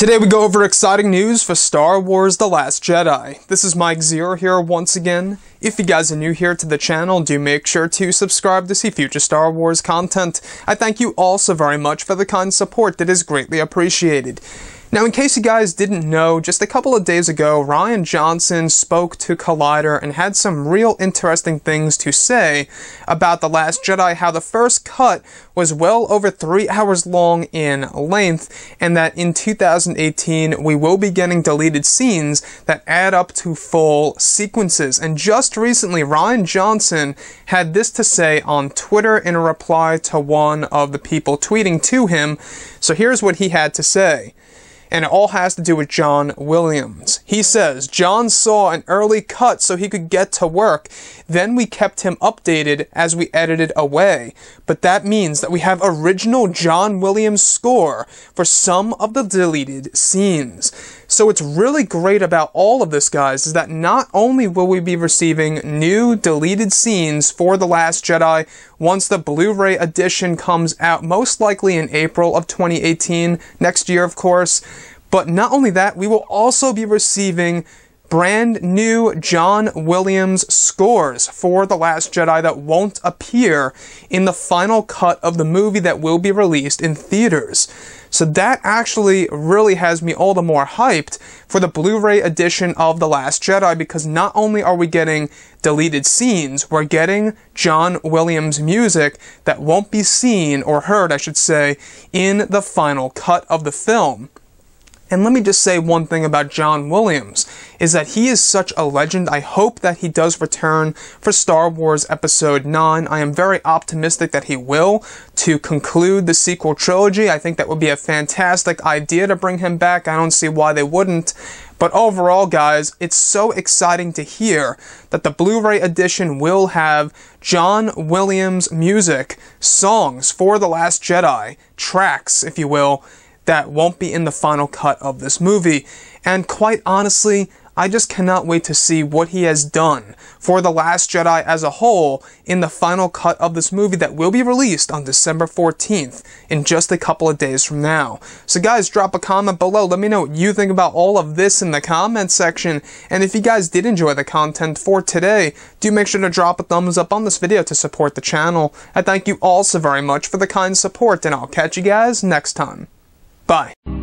Today we go over exciting news for Star Wars The Last Jedi. This is Mike Zero here once again. If you guys are new here to the channel, do make sure to subscribe to see future Star Wars content. I thank you also very much for the kind support that is greatly appreciated. Now, in case you guys didn't know, just a couple of days ago, Ryan Johnson spoke to Collider and had some real interesting things to say about The Last Jedi, how the first cut was well over three hours long in length, and that in 2018, we will be getting deleted scenes that add up to full sequences. And just recently, Ryan Johnson had this to say on Twitter in a reply to one of the people tweeting to him. So here's what he had to say and it all has to do with John Williams. He says, John saw an early cut so he could get to work. Then we kept him updated as we edited away. But that means that we have original John Williams score for some of the deleted scenes. So what's really great about all of this, guys, is that not only will we be receiving new deleted scenes for The Last Jedi once the Blu-ray edition comes out, most likely in April of 2018, next year, of course, but not only that, we will also be receiving brand new John Williams scores for The Last Jedi that won't appear in the final cut of the movie that will be released in theaters. So that actually really has me all the more hyped for the Blu-ray edition of The Last Jedi because not only are we getting deleted scenes, we're getting John Williams music that won't be seen or heard, I should say, in the final cut of the film. And let me just say one thing about John Williams, is that he is such a legend. I hope that he does return for Star Wars Episode 9. I am very optimistic that he will to conclude the sequel trilogy. I think that would be a fantastic idea to bring him back. I don't see why they wouldn't. But overall, guys, it's so exciting to hear that the Blu-ray edition will have John Williams music, songs for The Last Jedi, tracks, if you will, that won't be in the final cut of this movie. And quite honestly, I just cannot wait to see what he has done for The Last Jedi as a whole in the final cut of this movie that will be released on December 14th in just a couple of days from now. So guys, drop a comment below. Let me know what you think about all of this in the comment section. And if you guys did enjoy the content for today, do make sure to drop a thumbs up on this video to support the channel. I thank you all so very much for the kind support and I'll catch you guys next time. Bye.